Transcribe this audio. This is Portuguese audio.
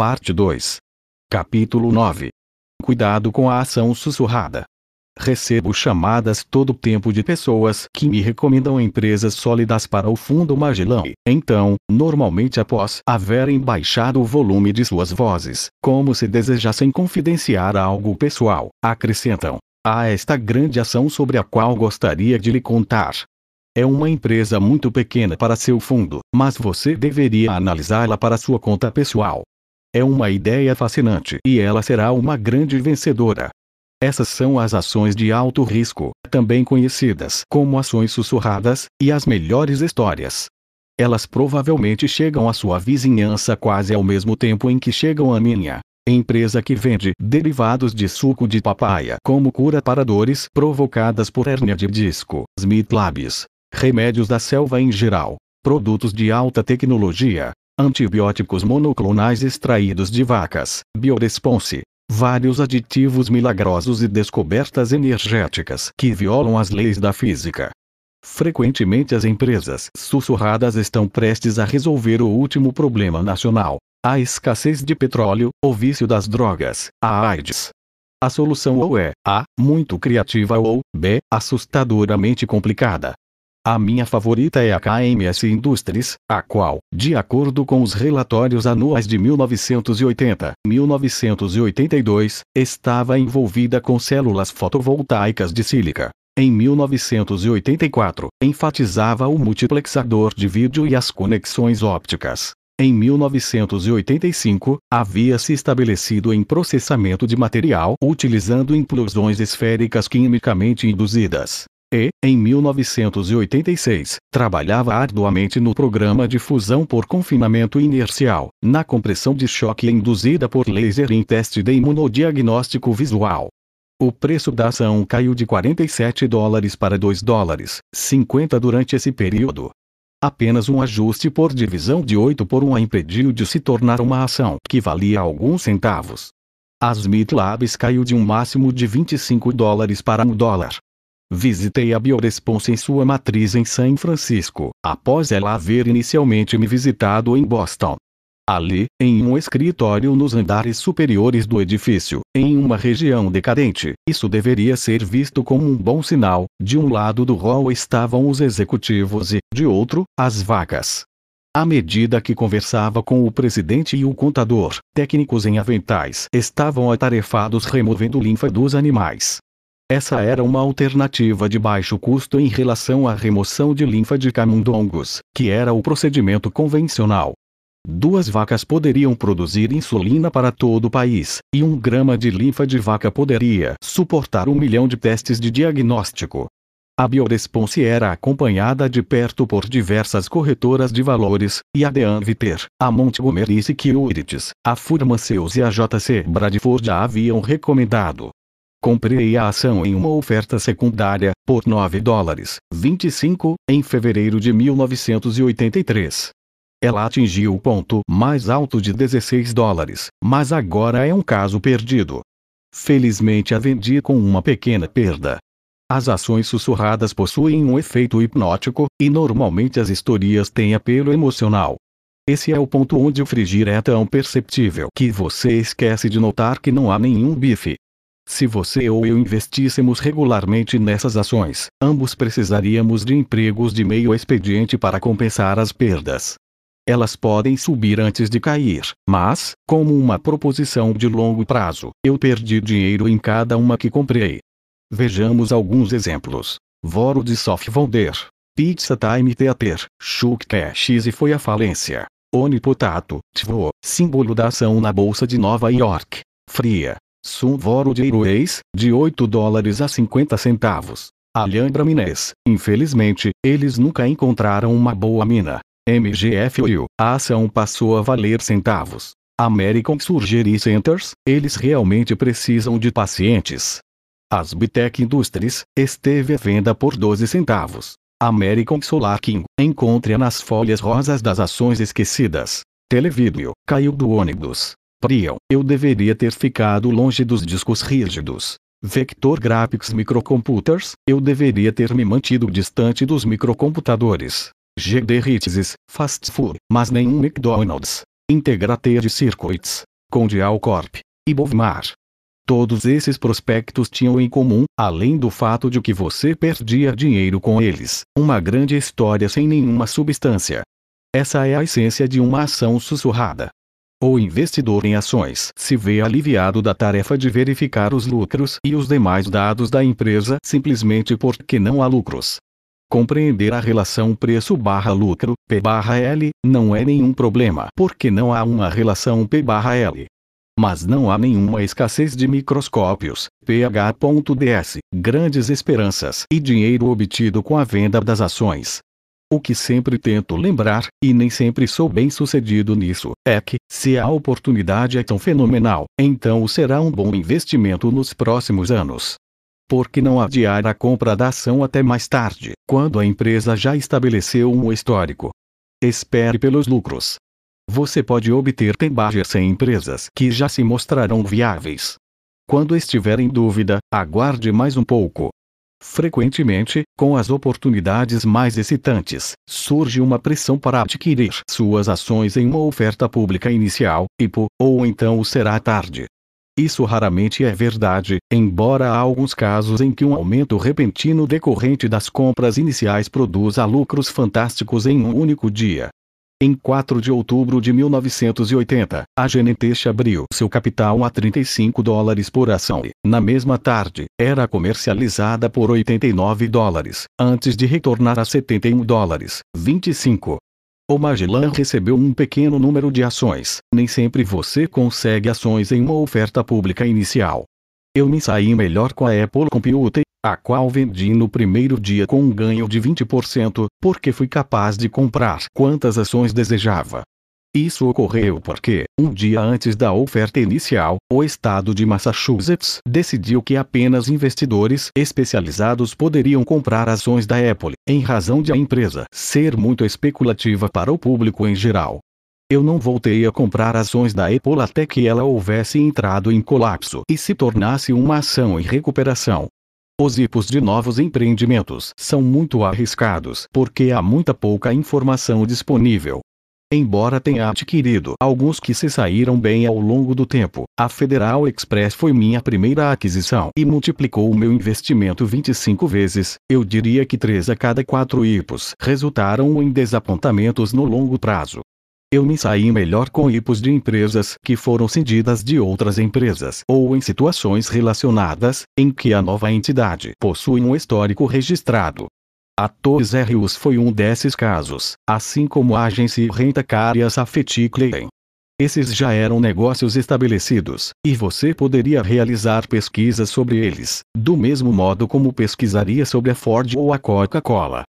Parte 2. Capítulo 9. Cuidado com a ação sussurrada. Recebo chamadas todo tempo de pessoas que me recomendam empresas sólidas para o Fundo Magellan. Então, normalmente após haverem baixado o volume de suas vozes, como se desejassem confidenciar algo pessoal, acrescentam: Há esta grande ação sobre a qual gostaria de lhe contar. É uma empresa muito pequena para seu fundo, mas você deveria analisá-la para sua conta pessoal. É uma ideia fascinante e ela será uma grande vencedora. Essas são as ações de alto risco, também conhecidas como ações sussurradas, e as melhores histórias. Elas provavelmente chegam à sua vizinhança quase ao mesmo tempo em que chegam à minha. Empresa que vende derivados de suco de papaya como cura para dores provocadas por hérnia de disco, Smith Labs, remédios da selva em geral, produtos de alta tecnologia, antibióticos monoclonais extraídos de vacas, bioresponse, vários aditivos milagrosos e descobertas energéticas que violam as leis da física. Frequentemente as empresas sussurradas estão prestes a resolver o último problema nacional: a escassez de petróleo, o vício das drogas, a AIDS. A solução ou é A, muito criativa ou B, assustadoramente complicada. A minha favorita é a KMS Industries, a qual, de acordo com os relatórios anuais de 1980 1982, estava envolvida com células fotovoltaicas de sílica. Em 1984, enfatizava o multiplexador de vídeo e as conexões ópticas. Em 1985, havia se estabelecido em processamento de material utilizando implosões esféricas quimicamente induzidas e, em 1986, trabalhava arduamente no programa de fusão por confinamento inercial, na compressão de choque induzida por laser em teste de imunodiagnóstico visual. O preço da ação caiu de 47 dólares para 2 dólares, 50 durante esse período. Apenas um ajuste por divisão de 8 por 1 a impediu de se tornar uma ação que valia alguns centavos. A Smith Labs caiu de um máximo de 25 dólares para 1 dólar, Visitei a Bioresponse em sua matriz em São Francisco, após ela haver inicialmente me visitado em Boston. Ali, em um escritório nos andares superiores do edifício, em uma região decadente, isso deveria ser visto como um bom sinal. De um lado do hall estavam os executivos e, de outro, as vacas. À medida que conversava com o presidente e o contador, técnicos em aventais estavam atarefados removendo linfa dos animais. Essa era uma alternativa de baixo custo em relação à remoção de linfa de camundongos, que era o procedimento convencional. Duas vacas poderiam produzir insulina para todo o país, e um grama de linfa de vaca poderia suportar um milhão de testes de diagnóstico. A Bioresponse era acompanhada de perto por diversas corretoras de valores, e a Deanviter, a Montgomery Securities, a Furmanseus e a JC Bradford já haviam recomendado Comprei a ação em uma oferta secundária, por 9 dólares 25, em fevereiro de 1983. Ela atingiu o ponto mais alto de 16 dólares, mas agora é um caso perdido. Felizmente a vendi com uma pequena perda. As ações sussurradas possuem um efeito hipnótico, e normalmente as historias têm apelo emocional. Esse é o ponto onde o frigir é tão perceptível que você esquece de notar que não há nenhum bife, se você ou eu investíssemos regularmente nessas ações, ambos precisaríamos de empregos de meio expediente para compensar as perdas. Elas podem subir antes de cair, mas, como uma proposição de longo prazo, eu perdi dinheiro em cada uma que comprei. Vejamos alguns exemplos. Voro de Softwonder, Pizza Time Theater, Shook e foi à falência. Onipotato, Potato, Tvo, símbolo da ação na Bolsa de Nova York. Fria, Sunvoro de Iroês, de 8 dólares a 50 centavos. Alhandra Minés. Infelizmente, eles nunca encontraram uma boa mina. MGF Oil. A ação passou a valer centavos. American Surgery Centers, eles realmente precisam de pacientes. Asbitec Industries, esteve à venda por 12 centavos. American Solar King, encontre-a nas folhas rosas das ações esquecidas. Televídeo, caiu do ônibus. Prion. Eu deveria ter ficado longe dos discos rígidos. Vector Graphics Microcomputers. Eu deveria ter me mantido distante dos microcomputadores. GD Ritzes, Fast Food, mas nenhum McDonald's. Integrated Circuits, Condial Corp. e Bovmar. Todos esses prospectos tinham em comum, além do fato de que você perdia dinheiro com eles, uma grande história sem nenhuma substância. Essa é a essência de uma ação sussurrada. O investidor em ações se vê aliviado da tarefa de verificar os lucros e os demais dados da empresa simplesmente porque não há lucros. Compreender a relação preço/lucro P/L não é nenhum problema, porque não há uma relação P/L. Mas não há nenhuma escassez de microscópios, ph.ds, grandes esperanças e dinheiro obtido com a venda das ações. O que sempre tento lembrar, e nem sempre sou bem sucedido nisso, é que, se a oportunidade é tão fenomenal, então será um bom investimento nos próximos anos. Por que não adiar a compra da ação até mais tarde, quando a empresa já estabeleceu um histórico? Espere pelos lucros. Você pode obter tembagens em empresas que já se mostrarão viáveis. Quando estiver em dúvida, aguarde mais um pouco, Frequentemente, com as oportunidades mais excitantes, surge uma pressão para adquirir suas ações em uma oferta pública inicial, IPO, ou então será tarde. Isso raramente é verdade, embora há alguns casos em que um aumento repentino decorrente das compras iniciais produza lucros fantásticos em um único dia. Em 4 de outubro de 1980, a Genentech abriu seu capital a 35 dólares por ação e, na mesma tarde, era comercializada por 89 dólares, antes de retornar a 71 dólares, 25. O Magellan recebeu um pequeno número de ações, nem sempre você consegue ações em uma oferta pública inicial. Eu me saí melhor com a Apple Computer, a qual vendi no primeiro dia com um ganho de 20%, porque fui capaz de comprar quantas ações desejava. Isso ocorreu porque, um dia antes da oferta inicial, o estado de Massachusetts decidiu que apenas investidores especializados poderiam comprar ações da Apple, em razão de a empresa ser muito especulativa para o público em geral. Eu não voltei a comprar ações da Apple até que ela houvesse entrado em colapso e se tornasse uma ação em recuperação, os IPOs de novos empreendimentos são muito arriscados porque há muita pouca informação disponível. Embora tenha adquirido alguns que se saíram bem ao longo do tempo, a Federal Express foi minha primeira aquisição e multiplicou o meu investimento 25 vezes. Eu diria que 3 a cada 4 IPOs resultaram em desapontamentos no longo prazo. Eu me saí melhor com IPOs de empresas que foram cedidas de outras empresas ou em situações relacionadas, em que a nova entidade possui um histórico registrado. A Torres Us foi um desses casos, assim como a agência Rentacar e a Safety Esses já eram negócios estabelecidos, e você poderia realizar pesquisas sobre eles, do mesmo modo como pesquisaria sobre a Ford ou a Coca-Cola.